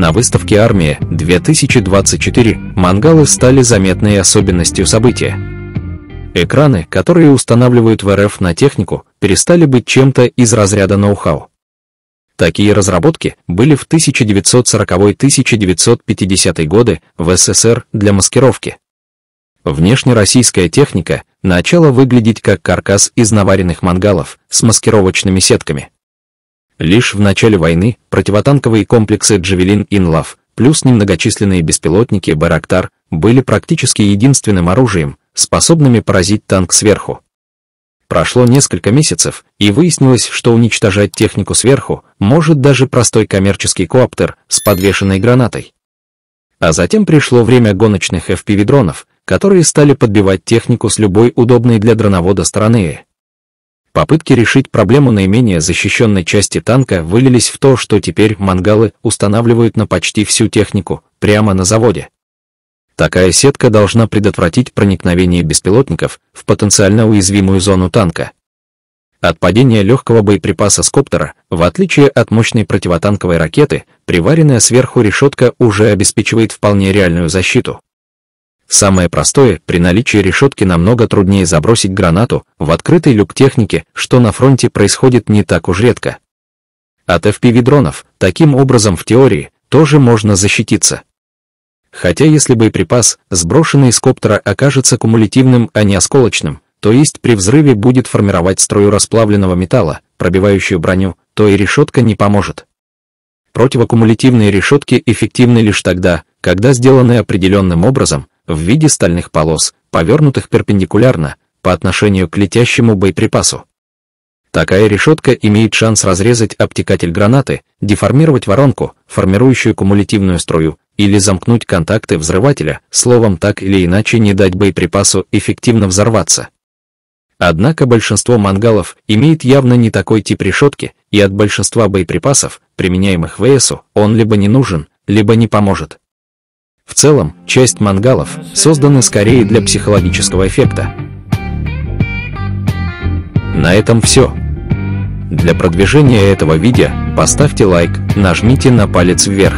На выставке «Армия-2024» мангалы стали заметной особенностью события. Экраны, которые устанавливают в РФ на технику, перестали быть чем-то из разряда ноу-хау. Такие разработки были в 1940-1950 годы в СССР для маскировки. Внешне российская техника начала выглядеть как каркас из наваренных мангалов с маскировочными сетками. Лишь в начале войны противотанковые комплексы «Джавелин» и «Инлав» плюс немногочисленные беспилотники «Барактар» были практически единственным оружием, способными поразить танк сверху. Прошло несколько месяцев, и выяснилось, что уничтожать технику сверху может даже простой коммерческий коптер с подвешенной гранатой. А затем пришло время гоночных FPV-дронов, которые стали подбивать технику с любой удобной для дроновода стороны. Попытки решить проблему наименее защищенной части танка вылились в то, что теперь мангалы устанавливают на почти всю технику, прямо на заводе. Такая сетка должна предотвратить проникновение беспилотников в потенциально уязвимую зону танка. От падения легкого боеприпаса с коптера, в отличие от мощной противотанковой ракеты, приваренная сверху решетка уже обеспечивает вполне реальную защиту. Самое простое, при наличии решетки намного труднее забросить гранату в открытый люк техники, что на фронте происходит не так уж редко. От FPV-дронов таким образом в теории тоже можно защититься. Хотя если боеприпас, сброшенный из коптера, окажется кумулятивным, а не осколочным, то есть при взрыве будет формировать струю расплавленного металла, пробивающую броню, то и решетка не поможет. Противокумулятивные решетки эффективны лишь тогда, когда сделаны определенным образом, в виде стальных полос, повернутых перпендикулярно по отношению к летящему боеприпасу. Такая решетка имеет шанс разрезать обтекатель гранаты, деформировать воронку, формирующую кумулятивную струю, или замкнуть контакты взрывателя, словом так или иначе не дать боеприпасу эффективно взорваться. Однако большинство мангалов имеет явно не такой тип решетки, и от большинства боеприпасов, применяемых ВСУ, он либо не нужен, либо не поможет. В целом, часть мангалов создана скорее для психологического эффекта. На этом все. Для продвижения этого видео поставьте лайк, нажмите на палец вверх.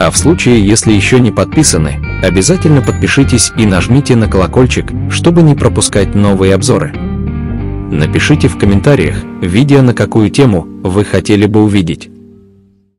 А в случае, если еще не подписаны, обязательно подпишитесь и нажмите на колокольчик, чтобы не пропускать новые обзоры. Напишите в комментариях видео на какую тему вы хотели бы увидеть.